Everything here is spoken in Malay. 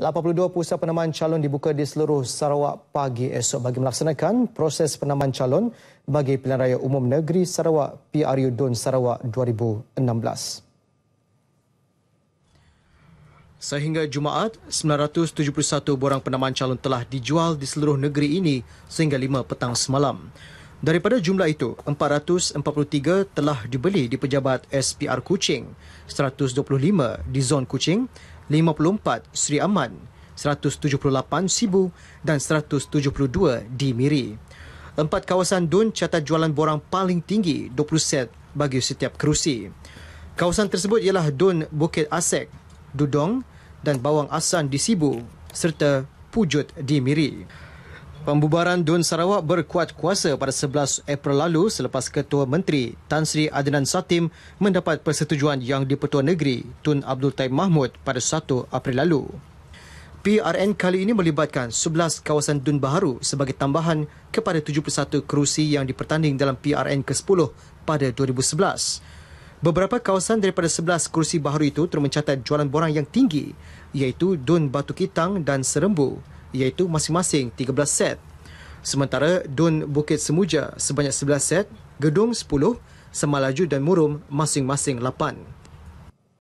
82 pusat penamaan calon dibuka di seluruh Sarawak pagi esok bagi melaksanakan proses penamaan calon bagi Pilihan Raya Umum Negeri Sarawak PRU Dun Sarawak 2016. Sehingga Jumaat, 971 borang penamaan calon telah dijual di seluruh negeri ini sehingga 5 petang semalam. Daripada jumlah itu, 443 telah dibeli di pejabat SPR Kuching, 125 di Zon Kuching, 54 Sri Aman, 178 Sibu dan 172 di Miri. Empat kawasan DUN catat jualan borang paling tinggi 20 set bagi setiap kerusi. Kawasan tersebut ialah DUN Bukit Asek, Dudong dan Bawang Asan di Sibu serta Pujut di Miri. Pembubaran DUN Sarawak berkuat kuasa pada 11 April lalu selepas Ketua Menteri Tan Sri Adnan Satim mendapat persetujuan yang di-Pertuan Negeri Tun Abdul Taib Mahmud pada 1 April lalu. PRN kali ini melibatkan 11 kawasan DUN baharu sebagai tambahan kepada 71 kerusi yang dipertanding dalam PRN ke-10 pada 2011. Beberapa kawasan daripada 11 kerusi baharu itu termencatat jualan borang yang tinggi iaitu DUN Batu Kitang dan Serembu iaitu masing-masing 13 set. Sementara Dun Bukit Semuja sebanyak 11 set, Gedung 10, Semalaju dan Murum masing-masing 8.